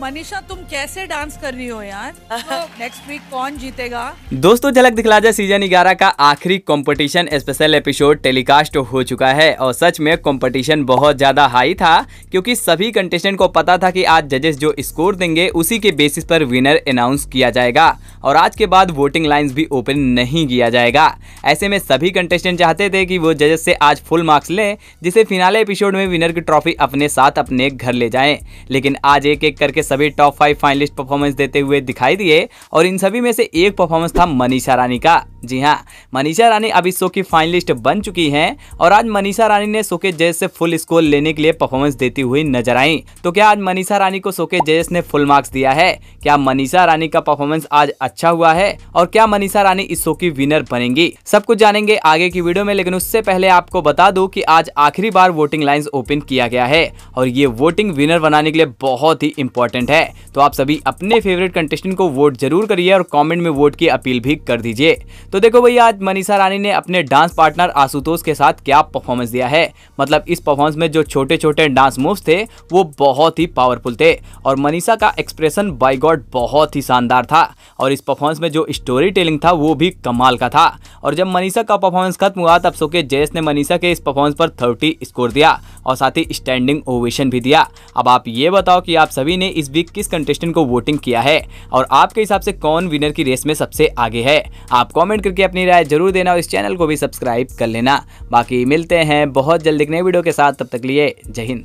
मनीषा तुम कैसे डांस कर रही हो यार नेक्स्ट वीक तो कौन जीतेगा दोस्तों झलक दिखला जाए सीजन ग्यारह का आखिरी कंपटीशन स्पेशल एपिसोड टेलीकास्ट हो चुका है और सच में कंपटीशन बहुत ज्यादा हाई था क्योंकि सभी कंटेस्टेंट को पता था कि आज जजेस जो स्कोर देंगे उसी के बेसिस पर विनर अनाउंस किया जाएगा और आज के बाद वोटिंग लाइंस भी ओपन नहीं किया जाएगा ऐसे में सभी कंटेस्टेंट चाहते थे कि वो जजेस से आज फुल मार्क्स लें जिसे फिनाले एपिसोड में विनर की ट्रॉफी अपने साथ अपने घर ले जाएं लेकिन आज एक एक करके सभी टॉप फाइव फाइनलिस्ट परफॉर्मेंस देते हुए दिखाई दिए और इन सभी में से एक परफॉर्मेंस था मनीषा रानी का जी हाँ मनीषा रानी अब इस शो की फाइनलिस्ट बन चुकी हैं और आज मनीषा रानी ने शो के जजेस से फुल स्कोर लेने के लिए परफॉर्मेंस देती हुई नजर आई तो क्या आज मनीषा रानी को शो के ने फुल मार्क्स दिया है क्या मनीषा रानी का परफॉर्मेंस आज अच्छा हुआ है और क्या मनीषा रानी इस शो की विनर बनेंगी सब कुछ जानेंगे आगे की वीडियो में लेकिन उससे पहले आपको बता दू की आज आखिरी बार वोटिंग लाइन ओपन किया गया है और ये वोटिंग विनर बनाने के लिए बहुत ही इम्पोर्टेंट है तो आप सभी अपने फेवरेट कंटेस्टेंट को वोट जरूर करिए और कॉमेंट में वोट की अपील भी कर दीजिए तो देखो भैया आज मनीषा रानी ने अपने डांस पार्टनर आशुतोष के साथ क्या परफॉर्मेंस दिया है मतलब इस परफॉर्मेंस में जो छोटे छोटे डांस मूव्स थे वो बहुत ही पावरफुल थे और मनीषा का एक्सप्रेशन बाई गॉड बहुत ही शानदार था और इस परफॉर्मेंस में जो स्टोरी टेलिंग था वो भी कमाल का था और जब मनीषा का परफॉर्मेंस खत्म हुआ तब सोके जयस ने मनीषा के इस परफॉर्मेंस पर थर्टी स्कोर दिया और साथ ही स्टैंडिंग ओवेशन भी दिया अब आप ये बताओ कि आप सभी ने इस वीक किस कंटेस्टेंट को वोटिंग किया है और आपके हिसाब से कौन विनर की रेस में सबसे आगे है आप कॉमेंट कमेंट करके अपनी राय जरूर देना और इस चैनल को भी सब्सक्राइब कर लेना बाकी मिलते हैं बहुत जल्द एक नए वीडियो के साथ तब तक लिए जय हिंद